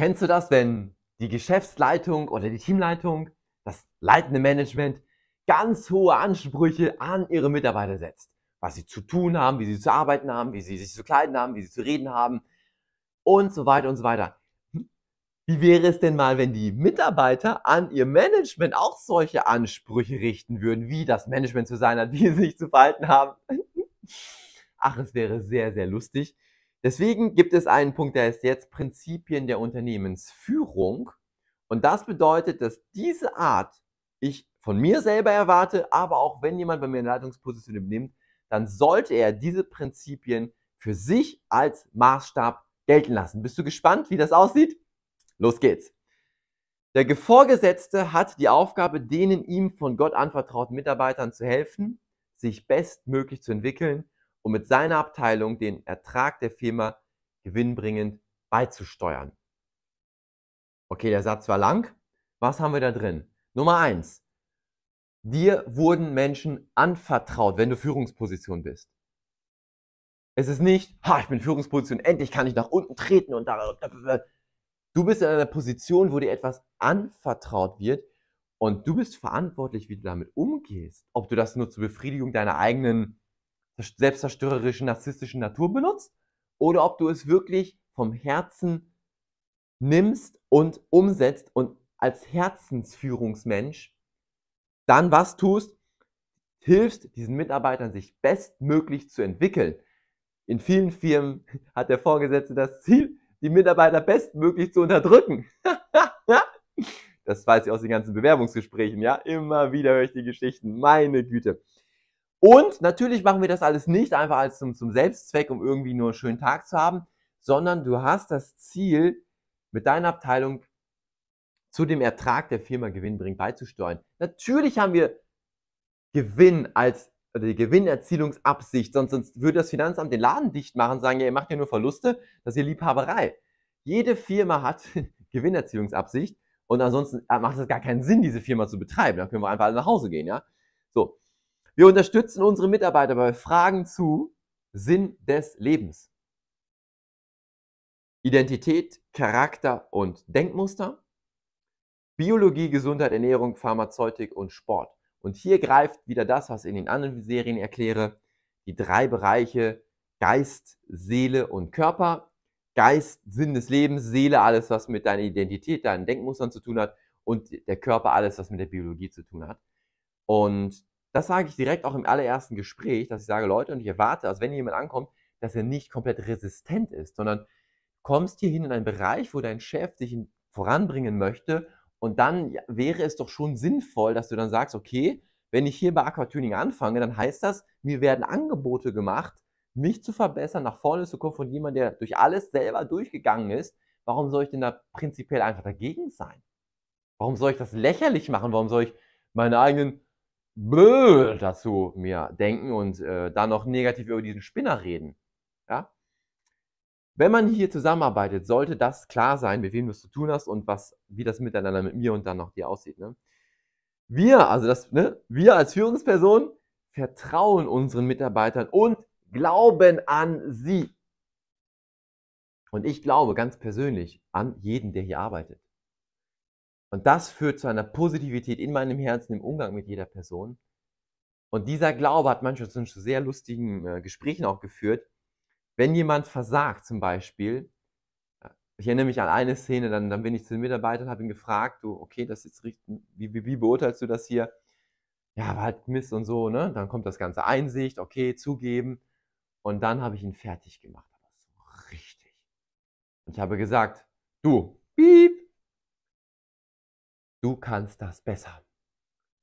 Kennst du das, wenn die Geschäftsleitung oder die Teamleitung, das leitende Management, ganz hohe Ansprüche an ihre Mitarbeiter setzt? Was sie zu tun haben, wie sie zu arbeiten haben, wie sie sich zu kleiden haben, wie sie zu reden haben und so weiter und so weiter. Hm? Wie wäre es denn mal, wenn die Mitarbeiter an ihr Management auch solche Ansprüche richten würden, wie das Management zu sein hat, wie sie sich zu verhalten haben? Ach, es wäre sehr, sehr lustig. Deswegen gibt es einen Punkt, der ist jetzt Prinzipien der Unternehmensführung. Und das bedeutet, dass diese Art ich von mir selber erwarte, aber auch wenn jemand bei mir eine Leitungsposition übernimmt, dann sollte er diese Prinzipien für sich als Maßstab gelten lassen. Bist du gespannt, wie das aussieht? Los geht's. Der Vorgesetzte hat die Aufgabe, denen ihm von Gott anvertrauten Mitarbeitern zu helfen, sich bestmöglich zu entwickeln um mit seiner Abteilung den Ertrag der Firma gewinnbringend beizusteuern. Okay, der Satz war lang. Was haben wir da drin? Nummer eins. Dir wurden Menschen anvertraut, wenn du Führungsposition bist. Es ist nicht, ha, ich bin Führungsposition, endlich kann ich nach unten treten und da. Du bist in einer Position, wo dir etwas anvertraut wird und du bist verantwortlich, wie du damit umgehst. Ob du das nur zur Befriedigung deiner eigenen selbstzerstörerischen, narzisstischen Natur benutzt oder ob du es wirklich vom Herzen nimmst und umsetzt und als Herzensführungsmensch dann was tust, hilfst diesen Mitarbeitern, sich bestmöglich zu entwickeln. In vielen Firmen hat der Vorgesetzte das Ziel, die Mitarbeiter bestmöglich zu unterdrücken. das weiß ich aus den ganzen Bewerbungsgesprächen, ja. Immer wieder höre ich die Geschichten. Meine Güte. Und natürlich machen wir das alles nicht einfach als zum, zum Selbstzweck, um irgendwie nur einen schönen Tag zu haben, sondern du hast das Ziel, mit deiner Abteilung zu dem Ertrag der Firma gewinnbringend beizusteuern. Natürlich haben wir Gewinn als oder die Gewinnerzielungsabsicht, sonst, sonst würde das Finanzamt den Laden dicht machen, sagen, ja, ihr macht ja nur Verluste, das ist ihr Liebhaberei. Jede Firma hat Gewinnerzielungsabsicht und ansonsten äh, macht es gar keinen Sinn, diese Firma zu betreiben. Da können wir einfach alle nach Hause gehen, ja. So, wir unterstützen unsere Mitarbeiter bei Fragen zu Sinn des Lebens, Identität, Charakter und Denkmuster, Biologie, Gesundheit, Ernährung, Pharmazeutik und Sport. Und hier greift wieder das, was ich in den anderen Serien erkläre, die drei Bereiche Geist, Seele und Körper. Geist, Sinn des Lebens, Seele, alles, was mit deiner Identität, deinen Denkmustern zu tun hat und der Körper, alles, was mit der Biologie zu tun hat. Und das sage ich direkt auch im allerersten Gespräch, dass ich sage, Leute, und ich erwarte, also wenn hier jemand ankommt, dass er nicht komplett resistent ist, sondern kommst hier hin in einen Bereich, wo dein Chef dich voranbringen möchte und dann wäre es doch schon sinnvoll, dass du dann sagst, okay, wenn ich hier bei Aquatuning anfange, dann heißt das, mir werden Angebote gemacht, mich zu verbessern, nach vorne zu kommen von jemandem, der durch alles selber durchgegangen ist. Warum soll ich denn da prinzipiell einfach dagegen sein? Warum soll ich das lächerlich machen? Warum soll ich meine eigenen Bläh dazu mir denken und äh, dann noch negativ über diesen Spinner reden. Ja? Wenn man hier zusammenarbeitet, sollte das klar sein, mit wem du es zu tun hast und was, wie das miteinander mit mir und dann noch dir aussieht. Ne? Wir, also das, ne? wir als Führungsperson vertrauen unseren Mitarbeitern und glauben an sie. Und ich glaube ganz persönlich an jeden, der hier arbeitet. Und das führt zu einer Positivität in meinem Herzen im Umgang mit jeder Person. Und dieser Glaube hat manchmal zu sehr lustigen äh, Gesprächen auch geführt. Wenn jemand versagt zum Beispiel, äh, ich erinnere mich an eine Szene, dann, dann bin ich zu den Mitarbeitern und habe ihn gefragt, du, okay, das ist richtig, wie, wie, wie beurteilst du das hier? Ja, war halt Mist und so, ne? Dann kommt das ganze Einsicht, okay, zugeben. Und dann habe ich ihn fertig gemacht. richtig. Und ich habe gesagt, du, piep, du kannst das besser.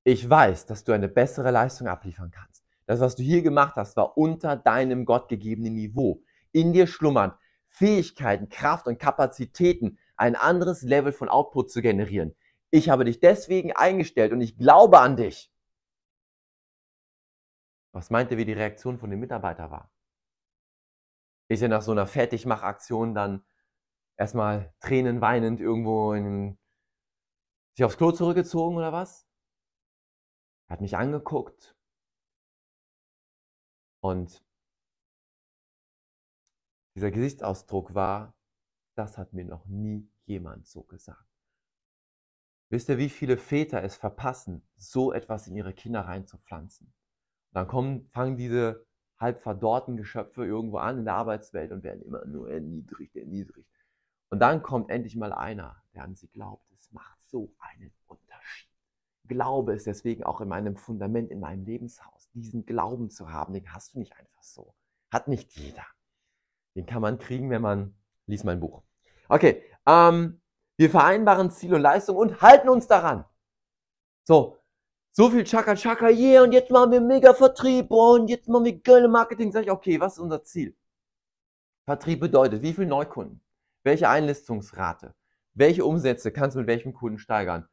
Ich weiß, dass du eine bessere Leistung abliefern kannst. Das, was du hier gemacht hast, war unter deinem gottgegebenen Niveau. In dir schlummern Fähigkeiten, Kraft und Kapazitäten, ein anderes Level von Output zu generieren. Ich habe dich deswegen eingestellt und ich glaube an dich. Was meint ihr, wie die Reaktion von dem Mitarbeiter war? Ist er nach so einer Fertigmachaktion dann erstmal tränenweinend irgendwo in den sich aufs Klo zurückgezogen oder was? Er Hat mich angeguckt. Und dieser Gesichtsausdruck war, das hat mir noch nie jemand so gesagt. Wisst ihr, wie viele Väter es verpassen, so etwas in ihre Kinder reinzupflanzen? Und dann kommen, fangen diese halb verdorrten Geschöpfe irgendwo an in der Arbeitswelt und werden immer nur erniedrigt, erniedrigt. Und dann kommt endlich mal einer, der an sie glaubt. Es macht so einen Unterschied. Glaube ist deswegen auch in meinem Fundament, in meinem Lebenshaus. Diesen Glauben zu haben, den hast du nicht einfach so. Hat nicht jeder. Den kann man kriegen, wenn man liest mein Buch. Okay, ähm, wir vereinbaren Ziel und Leistung und halten uns daran. So, so viel Chaka Chaka, yeah, und jetzt machen wir mega Vertrieb und jetzt machen wir geile Marketing. Sag ich, okay, was ist unser Ziel? Vertrieb bedeutet, wie viel Neukunden? Welche Einlistungsrate? Welche Umsätze kannst du mit welchem Kunden steigern?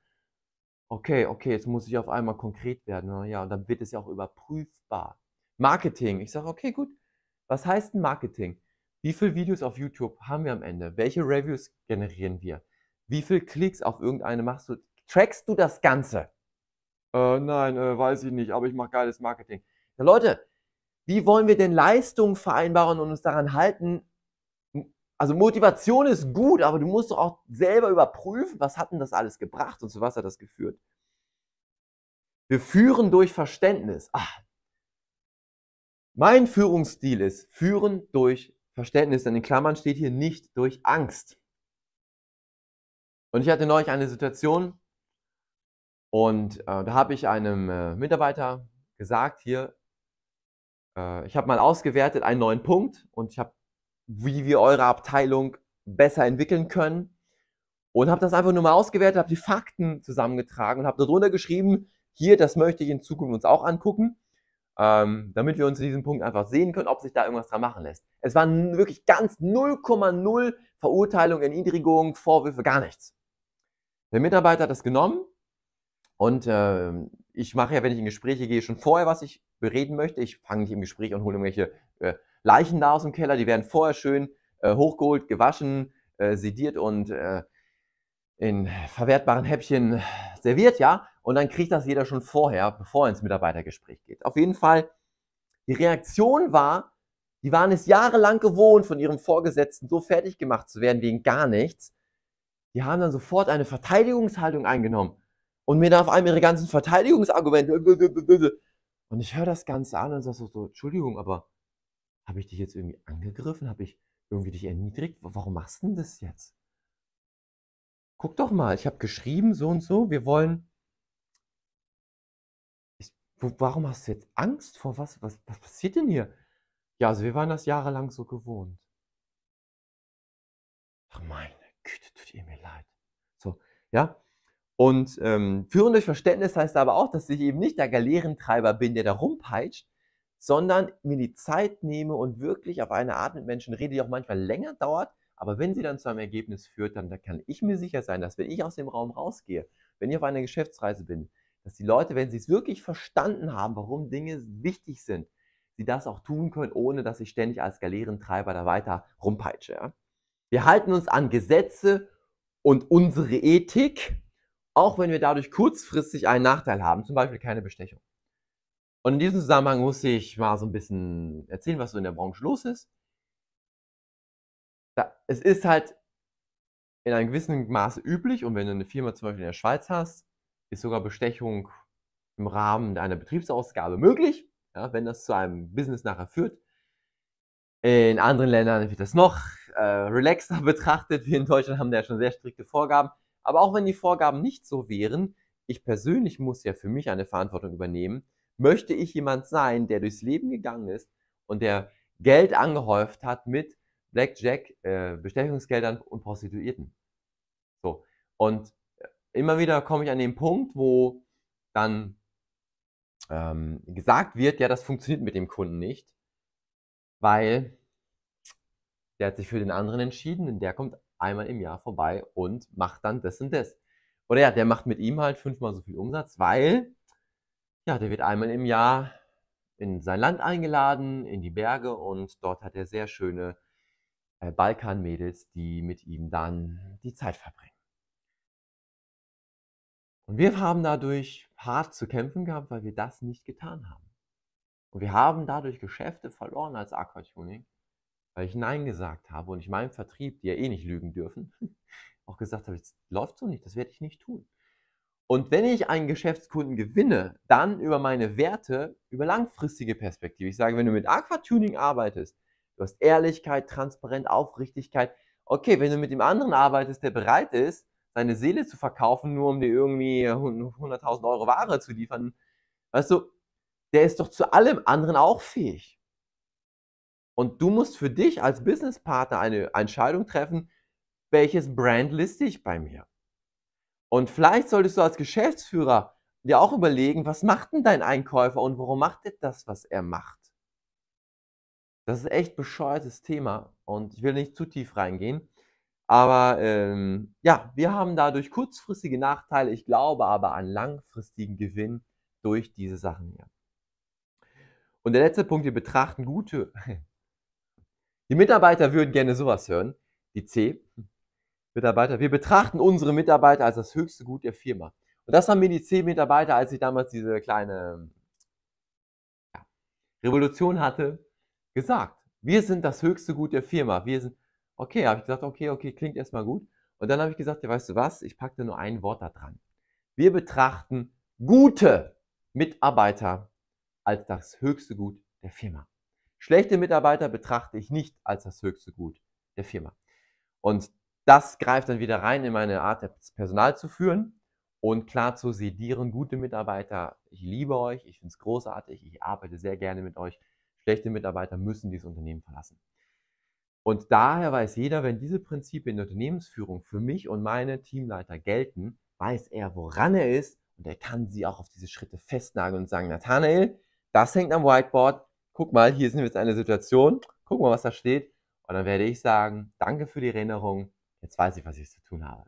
Okay, okay, jetzt muss ich auf einmal konkret werden. Ne? Ja, und dann wird es ja auch überprüfbar. Marketing. Ich sage, okay, gut. Was heißt denn Marketing? Wie viele Videos auf YouTube haben wir am Ende? Welche Reviews generieren wir? Wie viele Klicks auf irgendeine machst du? Trackst du das Ganze? Äh, nein, äh, weiß ich nicht, aber ich mache geiles Marketing. Ja, Leute, wie wollen wir denn Leistungen vereinbaren und uns daran halten, also Motivation ist gut, aber du musst doch auch selber überprüfen, was hat denn das alles gebracht und zu was hat das geführt. Wir führen durch Verständnis. Ach, mein Führungsstil ist führen durch Verständnis, denn in Klammern steht hier nicht durch Angst. Und ich hatte neulich eine Situation und äh, da habe ich einem äh, Mitarbeiter gesagt, hier, äh, ich habe mal ausgewertet einen neuen Punkt und ich habe wie wir eure Abteilung besser entwickeln können. Und habe das einfach nur mal ausgewertet, habe die Fakten zusammengetragen und habe darunter geschrieben, hier, das möchte ich in Zukunft uns auch angucken, ähm, damit wir uns in diesem Punkt einfach sehen können, ob sich da irgendwas dran machen lässt. Es waren wirklich ganz 0,0 Verurteilungen, Erniedrigungen, Vorwürfe, gar nichts. Der Mitarbeiter hat das genommen und äh, ich mache ja, wenn ich in Gespräche gehe, schon vorher, was ich bereden möchte. Ich fange nicht im Gespräch und hole irgendwelche äh, Leichen da aus dem Keller. Die werden vorher schön äh, hochgeholt, gewaschen, äh, sediert und äh, in verwertbaren Häppchen serviert, ja. Und dann kriegt das jeder schon vorher, bevor er ins Mitarbeitergespräch geht. Auf jeden Fall, die Reaktion war, die waren es jahrelang gewohnt, von ihrem Vorgesetzten so fertig gemacht zu werden wegen gar nichts. Die haben dann sofort eine Verteidigungshaltung eingenommen und mir dann auf einmal ihre ganzen Verteidigungsargumente und ich höre das Ganze an und sage so, so, Entschuldigung, aber habe ich dich jetzt irgendwie angegriffen? Habe ich irgendwie dich erniedrigt? Warum machst du denn das jetzt? Guck doch mal, ich habe geschrieben, so und so, wir wollen. Ich, wo, warum hast du jetzt Angst vor was? was? Was passiert denn hier? Ja, also wir waren das jahrelang so gewohnt. Ach meine Güte, tut ihr mir leid. So, ja, und ähm, führen durch Verständnis heißt aber auch, dass ich eben nicht der Galerentreiber bin, der da rumpeitscht, sondern mir die Zeit nehme und wirklich auf eine Art mit Menschen rede, die auch manchmal länger dauert. Aber wenn sie dann zu einem Ergebnis führt, dann, dann kann ich mir sicher sein, dass wenn ich aus dem Raum rausgehe, wenn ich auf einer Geschäftsreise bin, dass die Leute, wenn sie es wirklich verstanden haben, warum Dinge wichtig sind, sie das auch tun können, ohne dass ich ständig als Galerentreiber da weiter rumpeitsche. Ja? Wir halten uns an Gesetze und unsere Ethik auch wenn wir dadurch kurzfristig einen Nachteil haben, zum Beispiel keine Bestechung. Und in diesem Zusammenhang muss ich mal so ein bisschen erzählen, was so in der Branche los ist. Da, es ist halt in einem gewissen Maße üblich und wenn du eine Firma zum Beispiel in der Schweiz hast, ist sogar Bestechung im Rahmen einer Betriebsausgabe möglich, ja, wenn das zu einem Business nachher führt. In anderen Ländern wird das noch äh, relaxter betrachtet. Wir in Deutschland haben da schon sehr strikte Vorgaben. Aber auch wenn die Vorgaben nicht so wären, ich persönlich muss ja für mich eine Verantwortung übernehmen, möchte ich jemand sein, der durchs Leben gegangen ist und der Geld angehäuft hat mit Blackjack, äh, Bestechungsgeldern und Prostituierten. So. Und äh, immer wieder komme ich an den Punkt, wo dann ähm, gesagt wird, ja, das funktioniert mit dem Kunden nicht, weil der hat sich für den anderen entschieden und der kommt einmal im Jahr vorbei und macht dann das und das. Oder ja, der macht mit ihm halt fünfmal so viel Umsatz, weil ja, der wird einmal im Jahr in sein Land eingeladen, in die Berge und dort hat er sehr schöne äh, Balkan-Mädels, die mit ihm dann die Zeit verbringen. Und wir haben dadurch hart zu kämpfen gehabt, weil wir das nicht getan haben. Und wir haben dadurch Geschäfte verloren als Aquatuning, weil ich Nein gesagt habe und ich meinem Vertrieb, die ja eh nicht lügen dürfen, auch gesagt habe, das läuft so nicht, das werde ich nicht tun. Und wenn ich einen Geschäftskunden gewinne, dann über meine Werte, über langfristige Perspektive. Ich sage, wenn du mit Aquatuning arbeitest, du hast Ehrlichkeit, Transparenz, Aufrichtigkeit. Okay, wenn du mit dem anderen arbeitest, der bereit ist, seine Seele zu verkaufen, nur um dir irgendwie 100.000 Euro Ware zu liefern, weißt du, der ist doch zu allem anderen auch fähig. Und du musst für dich als Businesspartner eine Entscheidung treffen, welches Brand liste ich bei mir? Und vielleicht solltest du als Geschäftsführer dir auch überlegen, was macht denn dein Einkäufer und warum macht er das, was er macht? Das ist echt bescheuertes Thema und ich will nicht zu tief reingehen. Aber ähm, ja, wir haben dadurch kurzfristige Nachteile, ich glaube aber an langfristigen Gewinn durch diese Sachen hier. Und der letzte Punkt, wir betrachten gute, die Mitarbeiter würden gerne sowas hören. Die C. Mitarbeiter. Wir betrachten unsere Mitarbeiter als das höchste Gut der Firma. Und das haben mir die C-Mitarbeiter, als ich damals diese kleine ja, Revolution hatte, gesagt. Wir sind das höchste Gut der Firma. Wir sind, okay, habe ich gesagt, okay, okay, klingt erstmal gut. Und dann habe ich gesagt, ja, weißt du was, ich packe nur ein Wort da dran. Wir betrachten gute Mitarbeiter als das höchste Gut der Firma. Schlechte Mitarbeiter betrachte ich nicht als das höchste Gut der Firma. Und das greift dann wieder rein in meine Art, das Personal zu führen und klar zu sedieren. Gute Mitarbeiter, ich liebe euch, ich finde es großartig, ich arbeite sehr gerne mit euch. Schlechte Mitarbeiter müssen dieses Unternehmen verlassen. Und daher weiß jeder, wenn diese Prinzipien der Unternehmensführung für mich und meine Teamleiter gelten, weiß er, woran er ist und er kann sie auch auf diese Schritte festnageln und sagen, Nathanael, das hängt am Whiteboard, guck mal, hier sind wir jetzt in einer Situation, guck mal, was da steht. Und dann werde ich sagen, danke für die Erinnerung, jetzt weiß ich, was ich zu tun habe.